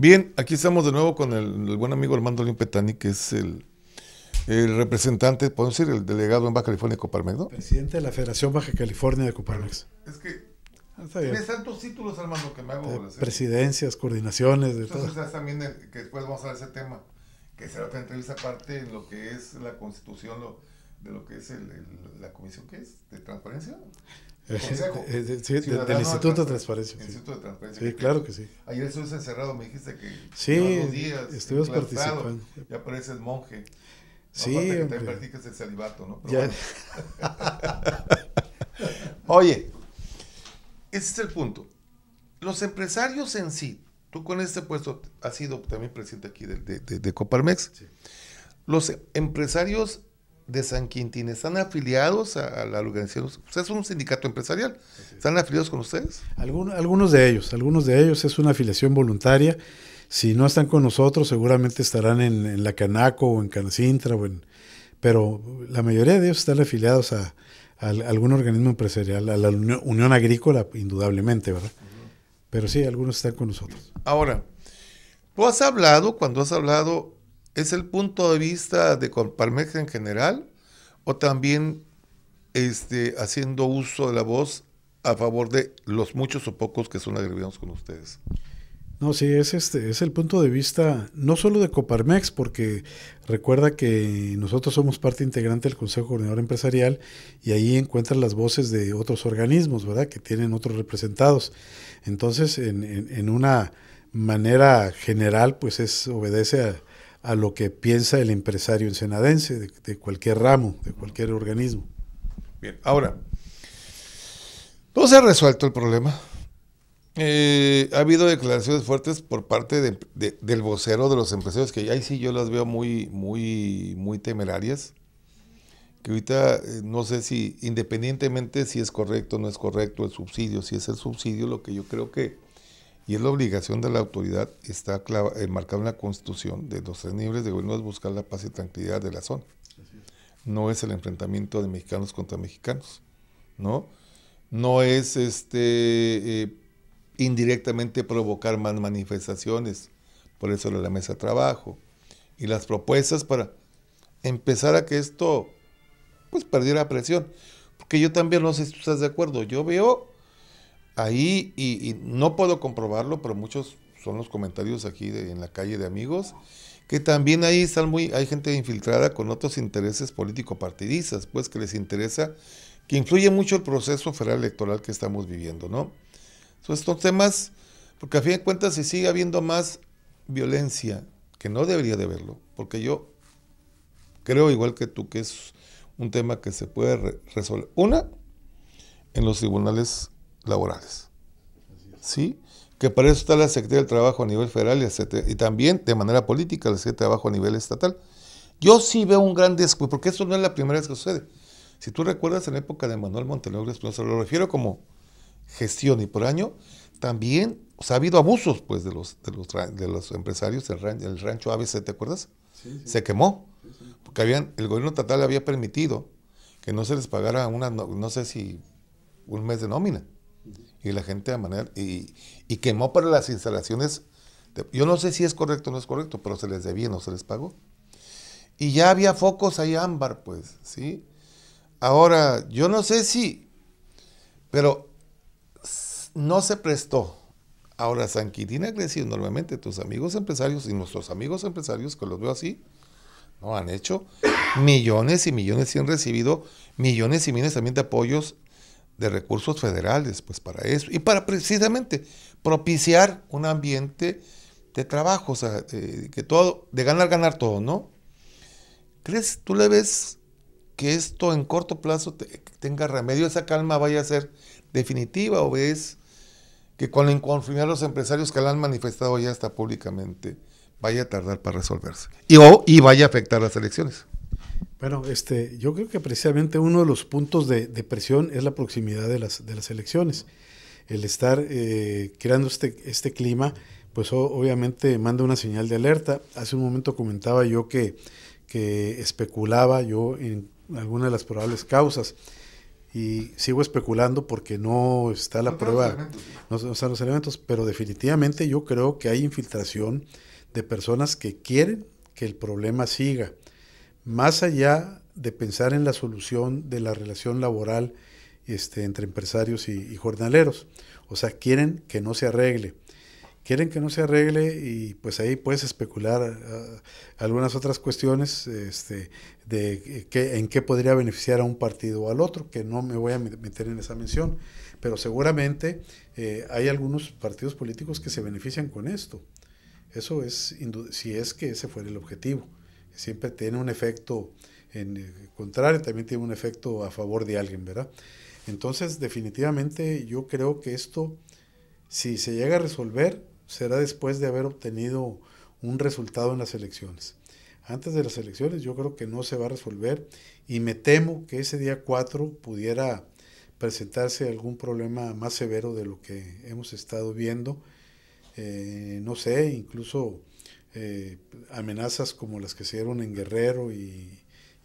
Bien, aquí estamos de nuevo con el, buen amigo Armando Limpetani, que es el, el representante, podemos decir, el delegado en Baja California de Coparmex, ¿no? Presidente de la Federación Baja California de Coparmex. Es que ah, tiene Tienes tantos títulos, Armando, que me hago. ¿eh? presidencias, coordinaciones, de Entonces, todo. también que después vamos a ver ese tema, que será otra entrevista aparte en lo que es la constitución de lo que es el, la comisión, que es? ¿De transparencia? Consejo. Eh, eh, sí, del Instituto de Transparencia. Sí. claro que sí. Ayer estuviste encerrado, me dijiste que. Sí, días, estuvimos participando. Ya pareces monje. Sí. que también practicas el celibato, ¿no? Oye, ese es el punto. Los empresarios en sí, tú con este puesto has sido también presidente aquí de, de, Coparmex. Sí. Los empresarios de San Quintín están afiliados a, la organización. Ustedes son un sindicato empresarial. ¿Están afiliados con ustedes? Algunos, algunos de ellos, algunos de ellos es una afiliación voluntaria. Si no están con nosotros, seguramente estarán en, la Canaco o en Canacintra. pero la mayoría de ellos están afiliados a, algún organismo empresarial, a la unión, Agrícola, indudablemente, ¿verdad? Pero sí, algunos están con nosotros. Ahora, vos has hablado, cuando has hablado ¿Es el punto de vista de Coparmex en general o también este, haciendo uso de la voz a favor de los muchos o pocos que son agredidos con ustedes? No, sí, es, este, es el punto de vista no solo de Coparmex, porque recuerda que nosotros somos parte integrante del Consejo Coordinador Empresarial y ahí encuentran las voces de otros organismos, ¿verdad? Que tienen otros representados. Entonces, en, en una manera general, pues es obedece a, a lo que piensa el empresario encenadense de, de cualquier ramo, de cualquier organismo. Bien, ahora, no se ha resuelto el problema. Eh, ha habido declaraciones fuertes por parte del vocero de los empresarios, que ahí sí yo las veo muy, muy, muy temerarias. Que ahorita eh, no sé si, independientemente si es correcto o no es correcto el subsidio, si es el subsidio, lo que yo creo que y es la obligación de la autoridad, está clava, eh, marcada en la Constitución de los tres niveles de gobierno, es buscar la paz y tranquilidad de la zona. No es el enfrentamiento de mexicanos contra mexicanos, ¿no? No es este eh, indirectamente provocar más manifestaciones, por eso la mesa de trabajo y las propuestas para empezar a que esto pues perdiera presión. Porque yo también no sé si tú estás de acuerdo, yo veo ahí, y, no puedo comprobarlo, pero muchos son los comentarios aquí en la calle de amigos, que también ahí están muy, hay gente infiltrada con otros intereses político-partidistas, pues que les interesa, que influye mucho el proceso federal electoral que estamos viviendo, ¿no? Entonces, estos temas, porque a fin de cuentas, si sigue habiendo más violencia, que no debería de verlo, porque yo creo, igual que tú, que es un tema que se puede resolver. Una, en los tribunales laborales. ¿Sí? Que para eso está la Secretaría del Trabajo a nivel federal y, también de manera política la Secretaría del Trabajo a nivel estatal. Yo sí veo un gran descuido, porque eso no es la primera vez que sucede. Si tú recuerdas en la época de Manuel Montenegro se lo refiero como gestión y por año, también ha habido abusos pues, de, los, de, los, empresarios del el rancho ABC, ¿te acuerdas? Se quemó, porque habían, el gobierno estatal había permitido que no se les pagara una, no sé si un mes de nómina y la gente de manera y, quemó para las instalaciones. yo no sé si es correcto o no es correcto, pero se les debía, no se les pagó. Y ya había focos ahí ámbar, pues, ¿sí? Ahora, yo no sé si, pero no se prestó. Ahora, San Quintín ha crecido normalmente. Tus amigos empresarios y nuestros amigos empresarios, que los veo así, no han hecho millones y millones y han recibido millones y millones también de apoyos de recursos federales, pues para eso, y para precisamente propiciar un ambiente de trabajo, o sea, eh, que todo, de ganar, ganar todo, ¿no? ¿Crees, tú le ves que esto en corto plazo tenga remedio, esa calma vaya a ser definitiva o ves que con la inconformidad de los empresarios que la han manifestado ya hasta públicamente vaya a tardar para resolverse y, y vaya a afectar las elecciones? Bueno, este, yo creo que precisamente uno de los puntos de, de presión es la proximidad de las, de las elecciones. El estar eh, creando este, este clima, pues obviamente manda una señal de alerta. Hace un momento comentaba yo que, que especulaba yo en alguna de las probables causas y sigo especulando porque no está la prueba, no, no, están los elementos, pero definitivamente yo creo que hay infiltración de personas que quieren que el problema siga más allá de pensar en la solución de la relación laboral este, entre empresarios y, jornaleros. O sea, quieren que no se arregle. Quieren que no se arregle y pues ahí puedes especular ah, algunas otras cuestiones este, de en qué podría beneficiar a un partido o al otro, que no me voy a meter en esa mención. Pero seguramente eh, hay algunos partidos políticos que se benefician con esto. Eso es, si es que ese fuera el objetivo siempre tiene un efecto en eh, contrario, también tiene un efecto a favor de alguien, ¿verdad? Entonces, definitivamente yo creo que esto, si se llega a resolver, será después de haber obtenido un resultado en las elecciones. Antes de las elecciones yo creo que no se va a resolver y me temo que ese día 4 pudiera presentarse algún problema más severo de lo que hemos estado viendo. Eh, no sé, incluso eh, amenazas como las que se dieron en Guerrero y,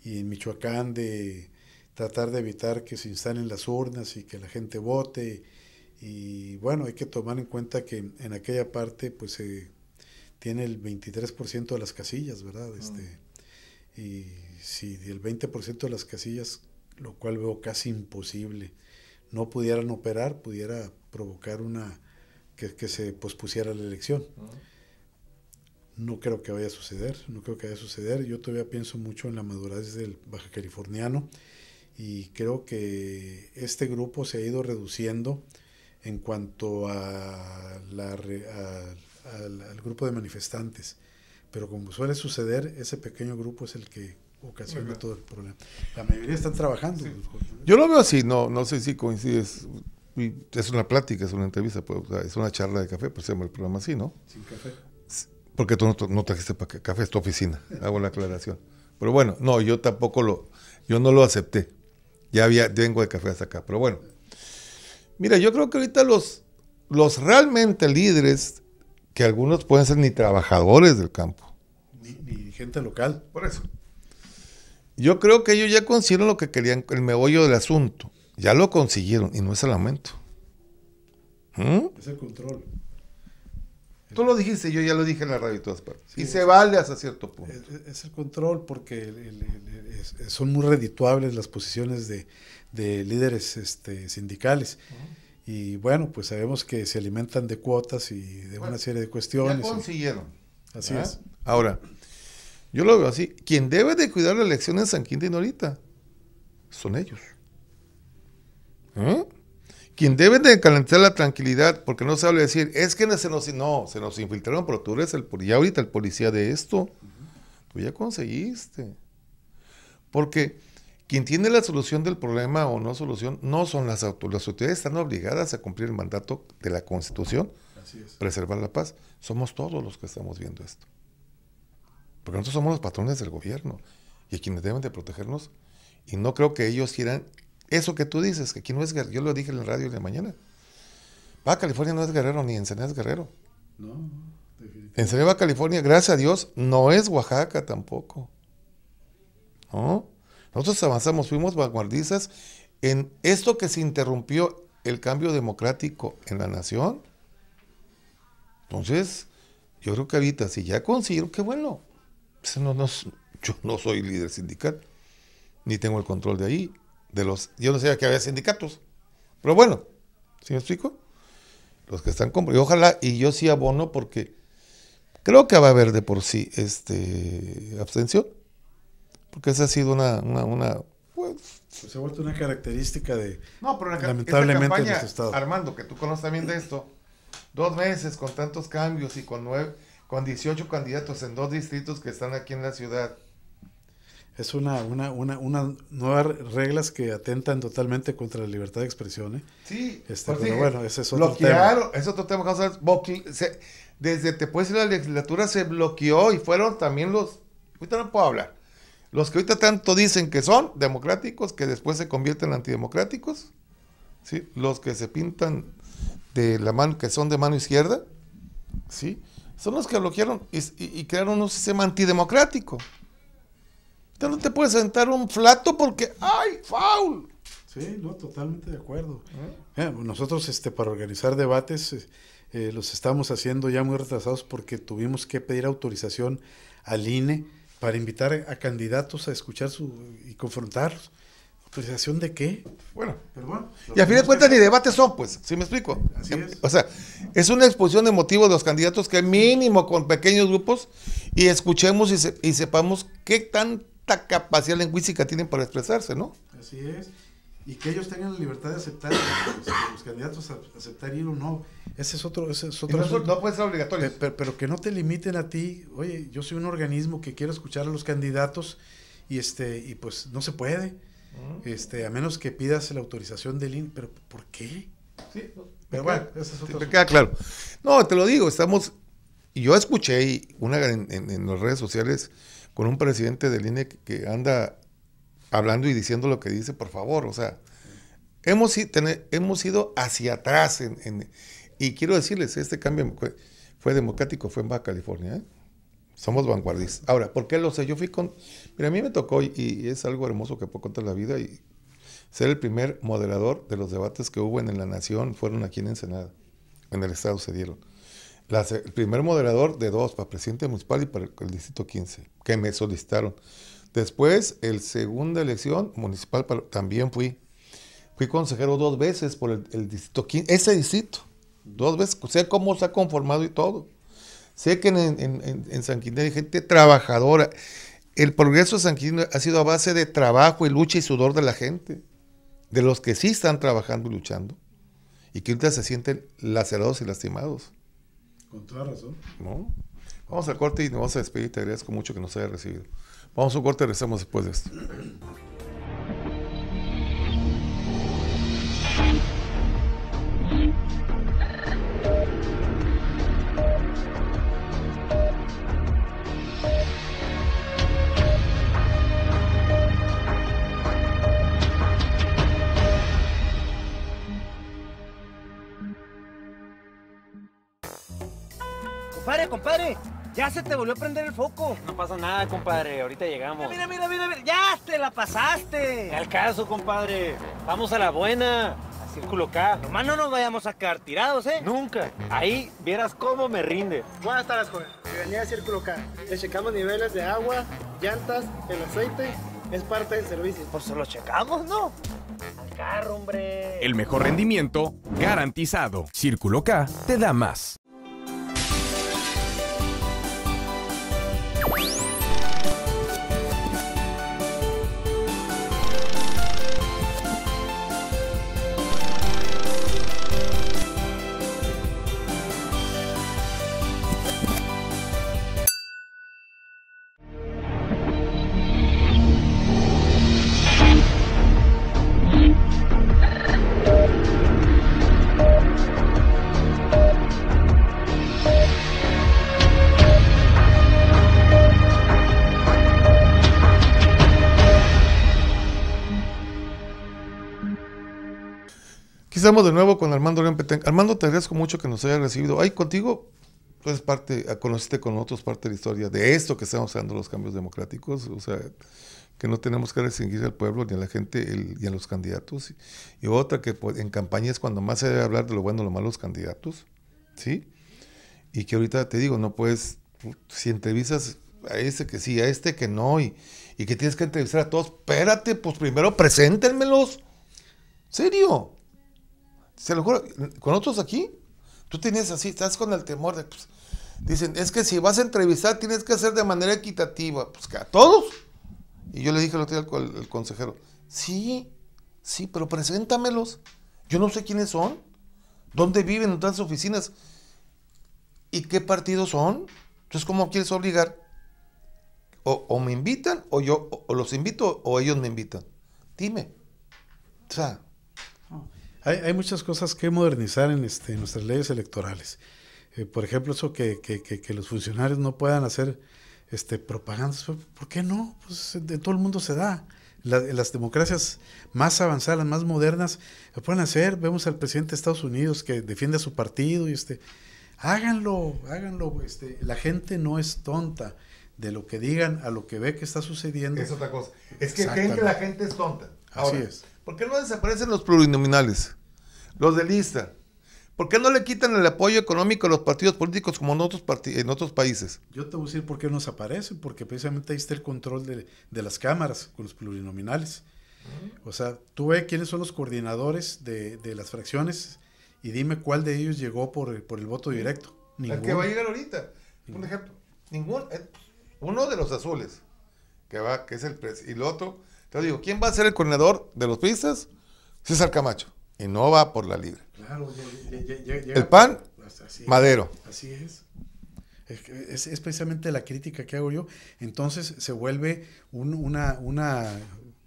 en Michoacán de tratar de evitar que se instalen las urnas y que la gente vote. Y bueno, hay que tomar en cuenta que en aquella parte pues se tiene el 23% de las casillas, ¿verdad? Mm. Este, Y si el 20% de las casillas, lo cual veo casi imposible, no pudieran operar, pudiera provocar una que, se pospusiera la elección. Mm. No creo que vaya a suceder, no creo que vaya a suceder. Yo todavía pienso mucho en la madurez del baja californiano y creo que este grupo se ha ido reduciendo en cuanto a la, al, grupo de manifestantes. Pero como suele suceder, ese pequeño grupo es el que ocasiona todo el problema. La mayoría están trabajando. Yo lo veo así, no, no sé si coincides. Es una plática, es una entrevista, es una charla de café, pues se llama el programa así, ¿no? Sin café. Porque tú no, trajiste para café, es tu oficina. Hago la aclaración. Pero bueno, no, yo tampoco lo, yo no lo acepté. Ya había, vengo de café hasta acá. Pero bueno, mira, yo creo que ahorita los, los realmente líderes, que algunos pueden ser ni trabajadores del campo. Ni, gente local. Por eso. Yo creo que ellos ya consiguieron lo que querían, el meollo del asunto. Ya lo consiguieron y no es el aumento. ¿Mm? Es el control. Tú lo dijiste, yo ya lo dije en la radio de todas partes. y se vale hasta cierto punto. Es, el control porque son muy redituables las posiciones de, líderes este, sindicales. Y bueno, pues sabemos que se alimentan de cuotas y de una serie de cuestiones. Ya consiguieron. así es. Ahora, yo lo veo así. Quien debe de cuidar la elección en San Quintín ahorita son ellos. ¿Eh? quien debe de calentar la tranquilidad, porque no se hable decir, es que se nos, no, se nos infiltraron, pero tú eres el, ya ahorita el policía de esto. Tú ya conseguiste. Porque quien tiene la solución del problema o no solución no son las autoridades. Las autoridades están obligadas a cumplir el mandato de la Constitución, preservar la paz. Somos todos los que estamos viendo esto. Porque nosotros somos los patrones del gobierno y quienes deben de protegernos. Y no creo que ellos quieran eso que tú dices, que aquí no es guerrero, yo lo dije en la radio de mañana. Baja California no es guerrero, ni Ensenada es guerrero. No, definitivamente. California, gracias a Dios, no es Oaxaca tampoco. ¿No? Nosotros avanzamos, fuimos vanguardistas en esto que se interrumpió el cambio democrático en la nación. Entonces, yo creo que ahorita, si ya consiguieron, que bueno, yo no soy líder sindical, ni tengo el control de ahí, de los. Yo no sabía que había sindicatos. Pero bueno, si me explico? Los que están comprando. Y ojalá, y yo sí abono porque creo que va a haber de por sí este abstención. Porque esa ha sido una. una, una pues, se ha vuelto una característica de. No, pero lamentablemente campaña, Armando, que tú conoces también de esto. Dos meses con tantos cambios y con nueve, con 18 candidatos en dos distritos que están aquí en la ciudad es una, una, una, nuevas reglas que atentan totalmente contra la libertad de expresión. ¿eh? Sí, este, pero bueno, es otro bloquear, tema. Es otro tema. desde te de la legislatura se bloqueó y fueron también los. Ahorita no puedo hablar. Los que ahorita tanto dicen que son democráticos, que después se convierten en antidemocráticos. ¿sí? Los que se pintan de la mano, que son de mano izquierda. ¿sí? Son los que bloquearon y crearon un sistema antidemocrático. Usted no te puedes sentar un flato porque ¡ay, foul! Sí, no, totalmente de acuerdo. ¿Eh? Eh, nosotros este, para organizar debates eh, los estamos haciendo ya muy retrasados porque tuvimos que pedir autorización al INE para invitar a candidatos a escuchar su, y confrontarlos. ¿Autorización de qué? Bueno, pero bueno. Y a fin de cuentas ni debates son, pues, si me explico? Así es. O sea, es una exposición de motivos de los candidatos que mínimo con pequeños grupos y escuchemos y, y sepamos qué tan capacidad lingüística tienen para expresarse, ¿no? Así es. Y que ellos tengan la libertad de aceptar, pues, los, candidatos a aceptar ir o no. Ese es otro. Ese es otro no, puede ser obligatorio. Pero, que no te limiten a ti. Oye, yo soy un organismo que quiero escuchar a los candidatos y, este, y pues no se puede. Ah. este, a menos que pidas la autorización del IN. ¿Pero por qué? Sí, pero bueno, es otro. Te queda claro. No, te lo digo, estamos. Yo escuché una en las redes sociales con un presidente del INE que anda hablando y diciendo lo que dice, por favor, o sea, hemos, hemos ido hacia atrás en, y quiero decirles, este cambio fue, democrático, fue en Baja California, ¿eh? somos vanguardistas. Ahora, ¿por qué lo sé? Yo fui con, mira, a mí me tocó y, es algo hermoso que puedo contar la vida y ser el primer moderador de los debates que hubo en, en La Nación, fueron aquí en Ensenada, en el Estado se dieron el primer moderador de dos, para presidente municipal y para el distrito 15, que me solicitaron. Después, el segunda elección municipal también fui. Fui consejero dos veces por el, distrito ese distrito. Dos veces, sé cómo se ha conformado y todo. Sé que en, San Quintín hay gente trabajadora. El progreso de San Quintín ha sido a base de trabajo y lucha y sudor de la gente, de los que sí están trabajando y luchando, y que ahorita se sienten lacerados y lastimados. Con toda razón. Vamos al corte y nos vamos a despedir. Te agradezco mucho que nos haya recibido. Vamos a corte y regresamos después de esto. compadre, ya se te volvió a prender el foco. No pasa nada, compadre. Ahorita llegamos. Mira, mira, mira, mira. Ya te la pasaste. Al caso, compadre. Vamos a la buena. A Círculo K. Nomás no nos vayamos a quedar tirados, ¿eh? Nunca. Ahí vieras cómo me rinde. Buenas tardes, joven. venía a Círculo K. Le checamos niveles de agua, llantas, el aceite. Es parte del servicio. por pues se lo checamos, ¿no? Al carro, hombre. El mejor rendimiento garantizado. Círculo K te da más. estamos de nuevo con Armando León Armando, te agradezco mucho que nos hayas recibido. Ay, contigo, pues parte, ah, conociste con nosotros parte de la historia de esto que estamos haciendo los cambios democráticos. O sea, que no tenemos que restringir al pueblo, ni a la gente, ni a los candidatos. Y otra que pues, en campaña es cuando más se debe hablar de lo bueno o lo malo los candidatos. ¿Sí? Y que ahorita te digo, no puedes, si entrevistas a este que sí, a este que no, y, y que tienes que entrevistar a todos, espérate, pues primero preséntenmelos. ¿Serio? Se lo juro, con otros aquí, tú tenías así, estás con el temor de, pues, dicen, es que si vas a entrevistar tienes que hacer de manera equitativa, pues que a todos. Y yo le dije al otro día al, consejero, sí, sí, pero preséntamelos. Yo no sé quiénes son, dónde viven, en tantas oficinas y qué partido son. Entonces, ¿cómo quieres obligar? O, me invitan, o yo los invito, o ellos me invitan. Dime. O sea, hay, muchas cosas que modernizar en, este, nuestras leyes electorales. Eh, por ejemplo, eso que, los funcionarios no puedan hacer este, propaganda. Pues, ¿Por qué no? Pues de todo el mundo se da. las democracias más avanzadas, más modernas, lo pueden hacer. Vemos al presidente de Estados Unidos que defiende a su partido y este, háganlo, háganlo. Este, la gente no es tonta de lo que digan a lo que ve que está sucediendo. Es otra cosa. Es que creen que la gente es tonta. Así es. ¿Por qué no desaparecen los plurinominales? Los de lista. ¿Por qué no le quitan el apoyo económico a los partidos políticos como en otros, en otros países? Yo te voy a decir por qué no desaparecen, porque precisamente ahí está el control de, las cámaras con los plurinominales. O sea, tú ve quiénes son los coordinadores de, las fracciones y dime cuál de ellos llegó por, por el voto directo. El que va a llegar ahorita. Un ejemplo. Eh, uno de los azules, que, va, que es el... presidente. y el otro yo digo, ¿quién va a ser el coordinador de los pistas? César Camacho. Y no va por la libre. Claro, el PAN, Madero. así es. es. precisamente la crítica que hago yo. Entonces se vuelve una, una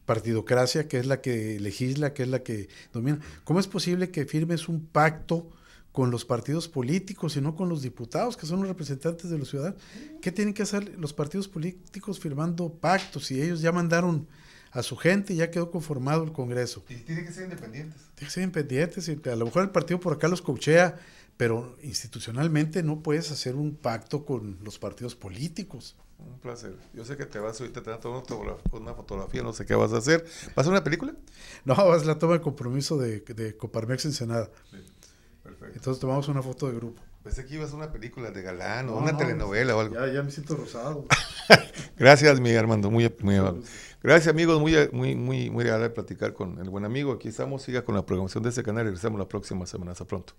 partidocracia que es la que legisla, que es la que domina. ¿Cómo es posible que firmes un pacto? con los partidos políticos y no con los diputados, que son los representantes de los ciudadanos. ¿Qué tienen que hacer los partidos políticos firmando pactos si ellos ya mandaron a su gente y ya quedó conformado el Congreso. Y tiene que ser independientes. Tiene que ser independientes y a lo mejor el partido por acá los cochea, pero institucionalmente no puedes hacer un pacto con los partidos políticos. Un placer. Yo sé que te vas ahorita te a tomar una fotografía, no sé qué vas a hacer. ¿Vas a hacer una película? No, a la toma de compromiso de, Coparmex en Senada perfecto. Entonces tomamos una foto de grupo. Pensé que ibas a una película de galán o una telenovela o algo. Ya, me siento rosado. Gracias, mi Armando, muy, muy Gracias, amigos, muy, muy, muy, muy agradable platicar con el buen amigo. Aquí estamos, siga con la programación de este canal y regresamos la próxima semana. Hasta pronto.